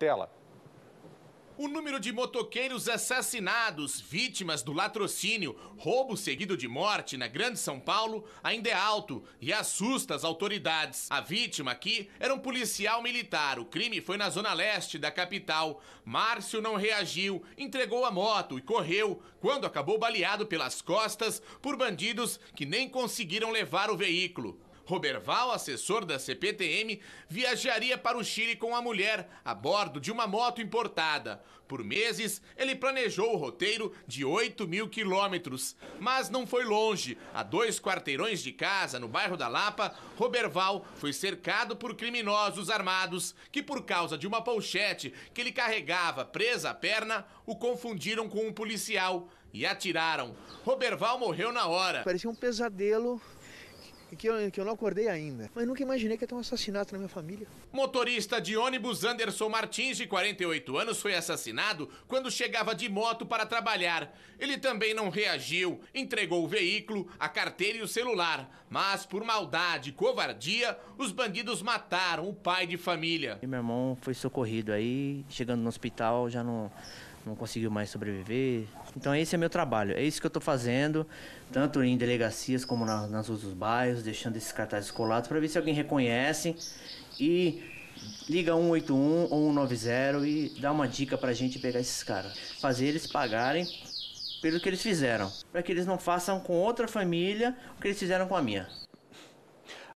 Tela. O número de motoqueiros assassinados, vítimas do latrocínio, roubo seguido de morte na Grande São Paulo ainda é alto e assusta as autoridades. A vítima aqui era um policial militar. O crime foi na zona leste da capital. Márcio não reagiu, entregou a moto e correu quando acabou baleado pelas costas por bandidos que nem conseguiram levar o veículo. Roberval, assessor da CPTM, viajaria para o Chile com a mulher a bordo de uma moto importada. Por meses, ele planejou o roteiro de 8 mil quilômetros, mas não foi longe. A dois quarteirões de casa, no bairro da Lapa, Roberval foi cercado por criminosos armados que, por causa de uma polchete que ele carregava presa à perna, o confundiram com um policial e atiraram. Roberval morreu na hora. Parecia um pesadelo que eu, que eu não acordei ainda. Mas nunca imaginei que ia ter um assassinato na minha família. Motorista de ônibus Anderson Martins, de 48 anos, foi assassinado quando chegava de moto para trabalhar. Ele também não reagiu, entregou o veículo, a carteira e o celular. Mas, por maldade e covardia, os bandidos mataram o pai de família. E meu irmão foi socorrido aí, chegando no hospital já não não conseguiu mais sobreviver. Então esse é meu trabalho, é isso que eu estou fazendo, tanto em delegacias como na, nas ruas dos bairros, deixando esses cartazes colados para ver se alguém reconhece e liga 181 ou 190 e dá uma dica para a gente pegar esses caras, fazer eles pagarem pelo que eles fizeram, para que eles não façam com outra família o que eles fizeram com a minha.